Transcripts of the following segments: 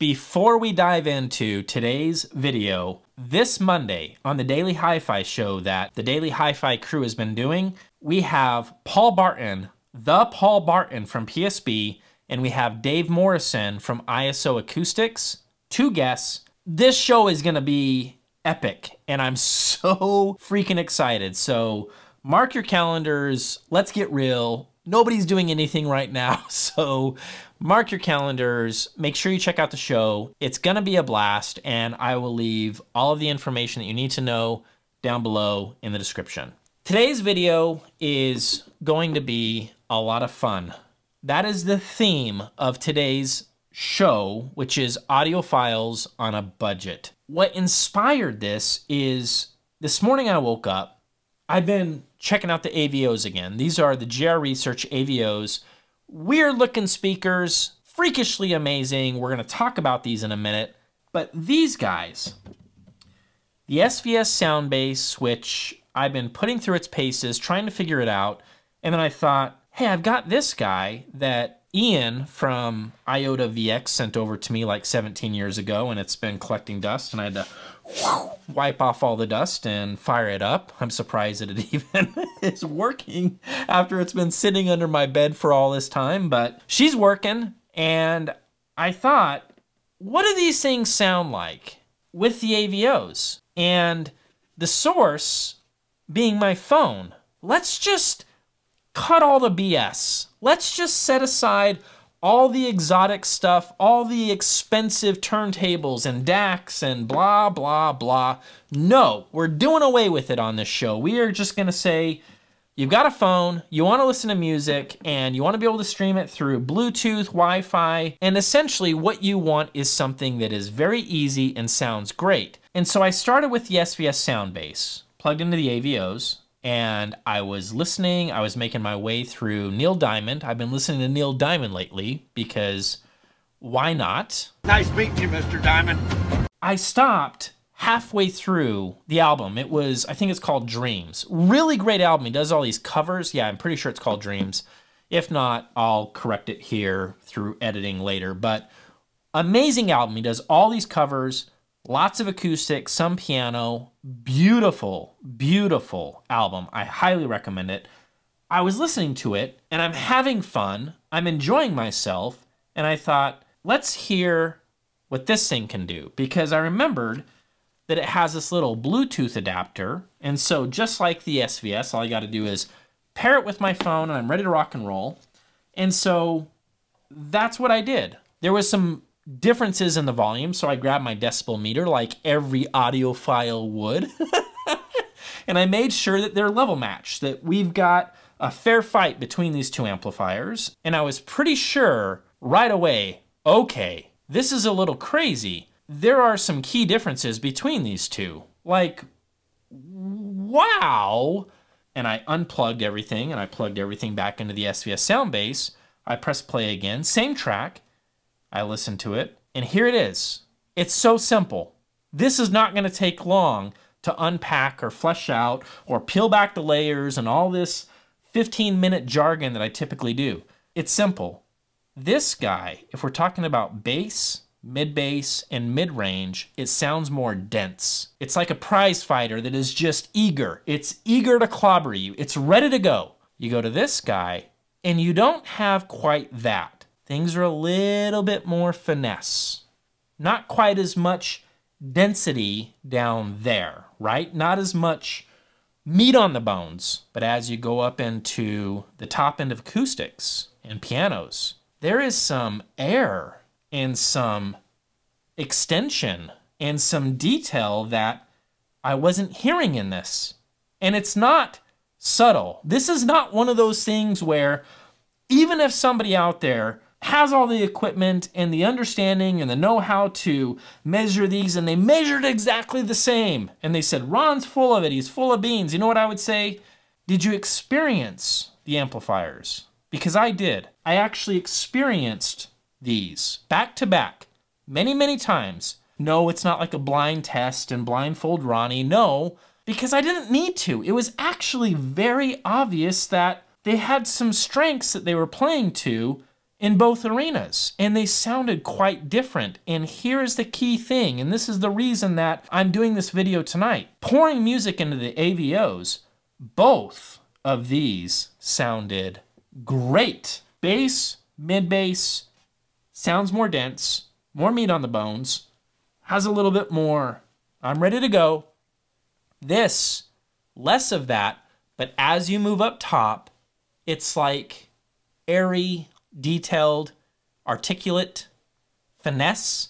Before we dive into today's video, this Monday on the Daily Hi-Fi show that the Daily Hi-Fi crew has been doing, we have Paul Barton, the Paul Barton from PSB, and we have Dave Morrison from ISO Acoustics, two guests. This show is gonna be epic, and I'm so freaking excited. So mark your calendars, let's get real, Nobody's doing anything right now, so mark your calendars, make sure you check out the show. It's gonna be a blast, and I will leave all of the information that you need to know down below in the description. Today's video is going to be a lot of fun. That is the theme of today's show, which is audio files on a budget. What inspired this is this morning I woke up I've been checking out the AVOs again. These are the GR Research AVOs. Weird looking speakers, freakishly amazing. We're going to talk about these in a minute. But these guys, the SVS sound base, which I've been putting through its paces, trying to figure it out. And then I thought, hey, I've got this guy that Ian from IOTA VX sent over to me like 17 years ago, and it's been collecting dust, and I had to wipe off all the dust and fire it up. I'm surprised that it even is working after it's been sitting under my bed for all this time, but she's working, and I thought, what do these things sound like with the AVOs? And the source being my phone. Let's just cut all the BS Let's just set aside all the exotic stuff, all the expensive turntables and DACs and blah, blah, blah. No, we're doing away with it on this show. We are just going to say you've got a phone, you want to listen to music, and you want to be able to stream it through Bluetooth, Wi Fi, and essentially what you want is something that is very easy and sounds great. And so I started with the SVS Soundbase, plugged into the AVOs, and I was listening. I was making my way through Neil Diamond. I've been listening to Neil Diamond lately because why not? Nice meeting you, Mr. Diamond. I stopped halfway through the album. It was, I think it's called Dreams. Really great album. He does all these covers. Yeah, I'm pretty sure it's called Dreams. If not, I'll correct it here through editing later. But amazing album. He does all these covers lots of acoustics, some piano. Beautiful, beautiful album. I highly recommend it. I was listening to it and I'm having fun. I'm enjoying myself. And I thought, let's hear what this thing can do because I remembered that it has this little Bluetooth adapter. And so, just like the SVS, all I got to do is pair it with my phone and I'm ready to rock and roll. And so, that's what I did. There was some differences in the volume. So I grabbed my decibel meter like every audiophile would. and I made sure that they're level matched, that we've got a fair fight between these two amplifiers. And I was pretty sure right away, okay, this is a little crazy. There are some key differences between these two. Like, wow. And I unplugged everything and I plugged everything back into the SVS sound base. I pressed play again, same track, I listened to it, and here it is. It's so simple. This is not going to take long to unpack or flesh out or peel back the layers and all this 15 minute jargon that I typically do. It's simple. This guy, if we're talking about bass, mid bass, and mid range, it sounds more dense. It's like a prize fighter that is just eager. It's eager to clobber you, it's ready to go. You go to this guy, and you don't have quite that things are a little bit more finesse. Not quite as much density down there, right? Not as much meat on the bones. But as you go up into the top end of acoustics and pianos, there is some air and some extension and some detail that I wasn't hearing in this. And it's not subtle. This is not one of those things where even if somebody out there has all the equipment and the understanding and the know-how to measure these and they measured exactly the same and they said ron's full of it he's full of beans you know what i would say did you experience the amplifiers because i did i actually experienced these back to back many many times no it's not like a blind test and blindfold ronnie no because i didn't need to it was actually very obvious that they had some strengths that they were playing to in both arenas, and they sounded quite different. And here's the key thing, and this is the reason that I'm doing this video tonight. Pouring music into the AVOs, both of these sounded great. Bass, mid-bass, sounds more dense, more meat on the bones, has a little bit more, I'm ready to go. This, less of that, but as you move up top, it's like airy, detailed, articulate, finesse.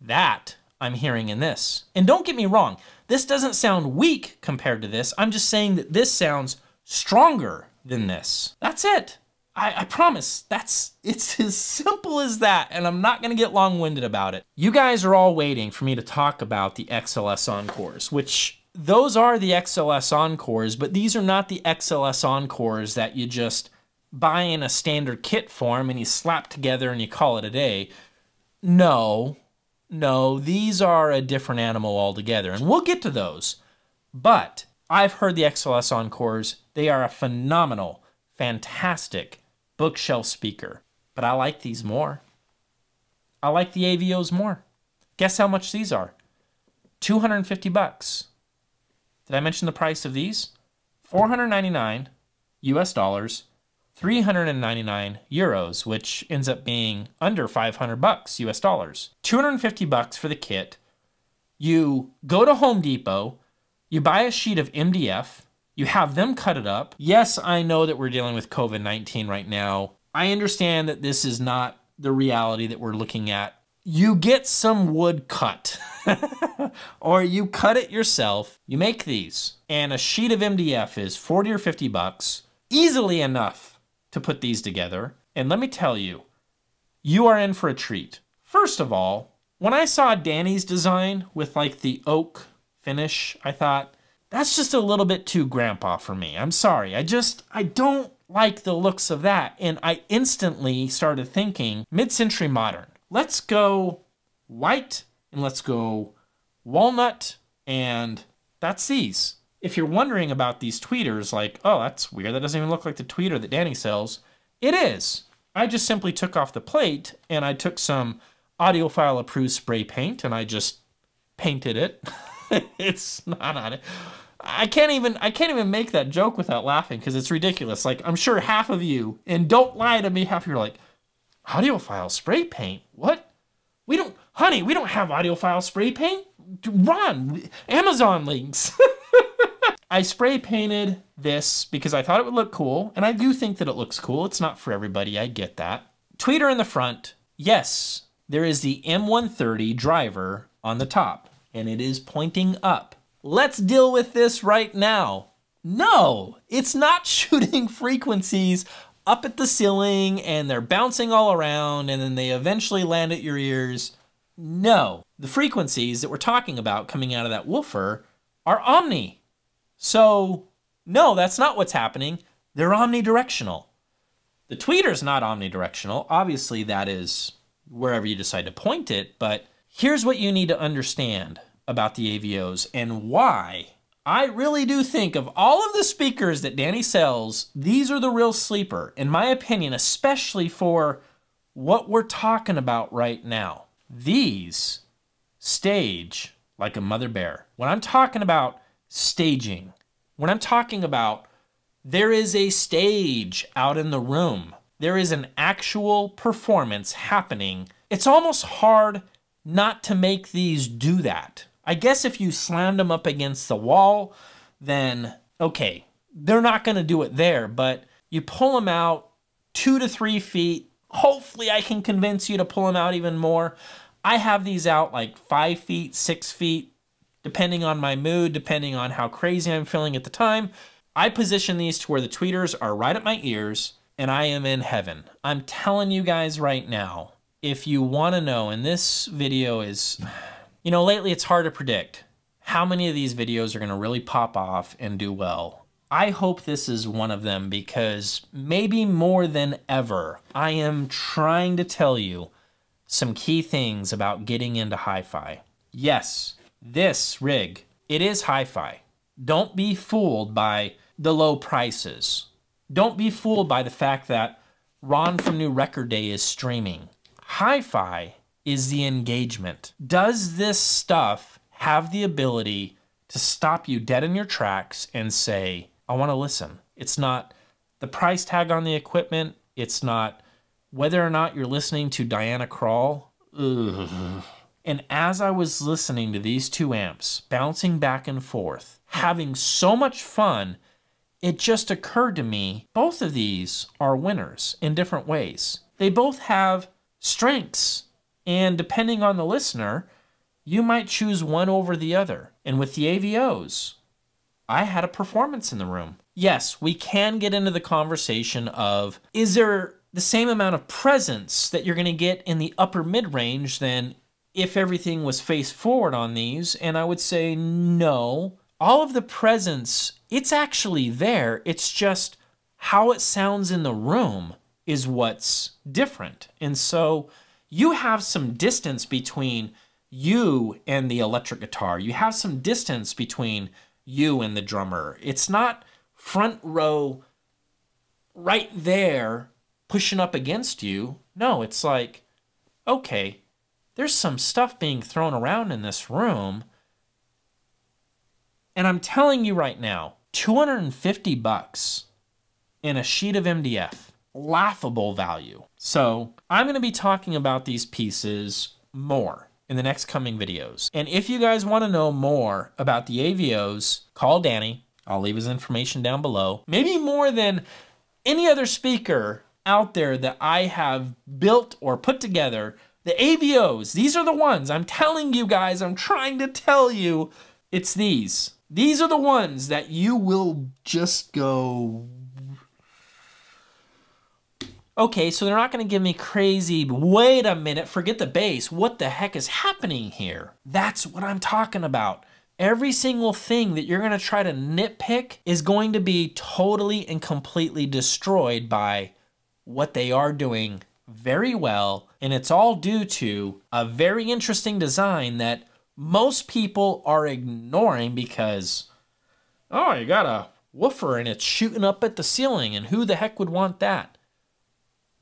That I'm hearing in this. And don't get me wrong, this doesn't sound weak compared to this. I'm just saying that this sounds stronger than this. That's it. I, I, promise, that's it's as simple as that, and I'm not gonna get long-winded about it. You guys are all waiting for me to talk about the XLS Encores, which those are the XLS Encores, but these are not the XLS Encores that you just buy in a standard kit form and you slap together and you call it a day. No, no, these are a different animal altogether, and we'll get to those. But I've heard the XLS Encores, they are a phenomenal, fantastic bookshelf speaker. But I like these more. I like the AVOs more. Guess how much these are? 250 bucks. Did I mention the price of these? 499 US dollars 399 euros, which ends up being under 500 bucks US dollars. 250 bucks for the kit. You go to Home Depot, you buy a sheet of MDF, you have them cut it up. Yes, I know that we're dealing with COVID 19 right now. I understand that this is not the reality that we're looking at. You get some wood cut, or you cut it yourself. You make these, and a sheet of MDF is 40 or 50 bucks, easily enough to put these together. And let me tell you, you are in for a treat. First of all, when I saw Danny's design with like the oak finish, I thought, that's just a little bit too grandpa for me. I'm sorry. I just, I don't like the looks of that. And I instantly started thinking mid century modern. Let's go white and let's go walnut and that's these if you're wondering about these tweeters, like, oh, that's weird. That doesn't even look like the tweeter that Danny sells. It is. I just simply took off the plate and I took some audiophile approved spray paint and I just painted it. it's not on it. I can't even I can't even make that joke without laughing because it's ridiculous. Like I'm sure half of you, and don't lie to me, half of you are like, audiophile spray paint? What? We don't honey, we don't have audiophile spray paint. Run. Amazon links. I spray painted this because I thought it would look cool, and I do think that it looks cool. It's not for everybody, I get that. Tweeter in the front, yes, there is the M130 driver on the top, and it is pointing up. Let's deal with this right now. No, it's not shooting frequencies up at the ceiling and they're bouncing all around and then they eventually land at your ears. No, the frequencies that we're talking about coming out of that woofer are omni. So, no, that's not what's happening. They're omnidirectional. The tweeter's not omnidirectional. Obviously, that is wherever you decide to point it, but here's what you need to understand about the AVOs and why I really do think of all of the speakers that Danny sells, these are the real sleeper, in my opinion, especially for what we're talking about right now. These stage like a mother bear. When I'm talking about staging. When I'm talking about there is a stage out in the room, there is an actual performance happening, it's almost hard not to make these do that. I guess if you slammed them up against the wall, then okay, they're not going to do it there, but you pull them out two to three feet. Hopefully, I can convince you to pull them out even more. I have these out like five feet, six feet, depending on my mood, depending on how crazy I'm feeling at the time. I position these to where the tweeters are right at my ears and I am in heaven. I'm telling you guys right now, if you want to know, and this video is, you know, lately it's hard to predict how many of these videos are going to really pop off and do well. I hope this is one of them because maybe more than ever, I am trying to tell you some key things about getting into hi fi. Yes, this rig, it is hi-fi. Don't be fooled by the low prices. Don't be fooled by the fact that Ron from New Record Day is streaming. Hi-fi is the engagement. Does this stuff have the ability to stop you dead in your tracks and say, I want to listen? It's not the price tag on the equipment. It's not whether or not you're listening to Diana Krall. Ugh. And as I was listening to these two amps bouncing back and forth, having so much fun, it just occurred to me both of these are winners in different ways. They both have strengths, and depending on the listener, you might choose one over the other. And with the AVOs, I had a performance in the room. Yes, we can get into the conversation of is there the same amount of presence that you're going to get in the upper mid range than if everything was face forward on these, and I would say no. All of the presence, it's actually there. It's just how it sounds in the room is what's different. And so you have some distance between you and the electric guitar. You have some distance between you and the drummer. It's not front row right there pushing up against you. No, it's like, okay, there's some stuff being thrown around in this room. And I'm telling you right now, 250 bucks in a sheet of MDF, laughable value. So I'm going to be talking about these pieces more in the next coming videos. And if you guys want to know more about the AVOs, call Danny. I'll leave his information down below. Maybe more than any other speaker out there that I have built or put together the AVOs, these are the ones I'm telling you guys, I'm trying to tell you, it's these. These are the ones that you will just go. Okay, so they're not going to give me crazy, wait a minute, forget the bass. What the heck is happening here? That's what I'm talking about. Every single thing that you're going to try to nitpick is going to be totally and completely destroyed by what they are doing very well, and it's all due to a very interesting design that most people are ignoring because, oh, you got a woofer and it's shooting up at the ceiling, and who the heck would want that?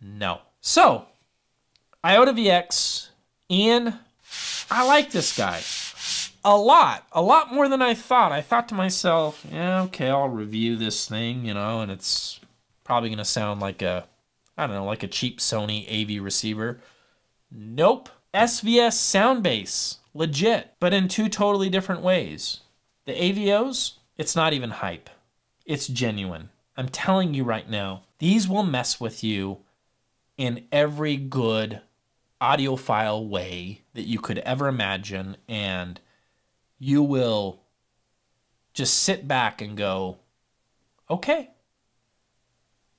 No. So, Iota VX, Ian, I like this guy a lot, a lot more than I thought. I thought to myself, yeah, okay, I'll review this thing, you know, and it's probably going to sound like a I don't know, like a cheap Sony AV receiver. Nope. SVS Soundbase, legit, but in two totally different ways. The AVOs, it's not even hype. It's genuine. I'm telling you right now, these will mess with you in every good audiophile way that you could ever imagine and you will just sit back and go, okay,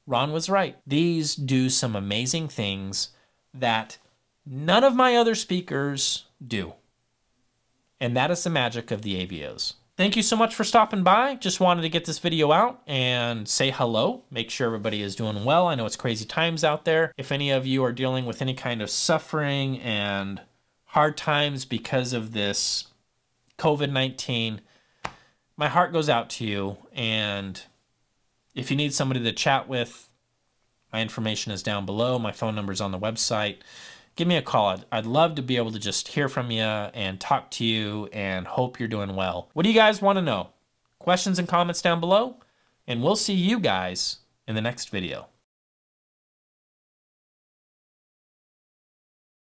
Ron was right. These do some amazing things that none of my other speakers do. And that is the magic of the AVOs. Thank you so much for stopping by. Just wanted to get this video out and say hello. Make sure everybody is doing well. I know it's crazy times out there. If any of you are dealing with any kind of suffering and hard times because of this COVID-19, my heart goes out to you and if you need somebody to chat with, my information is down below. My phone number is on the website. Give me a call. I'd, I'd love to be able to just hear from you and talk to you and hope you're doing well. What do you guys want to know? Questions and comments down below, and we'll see you guys in the next video.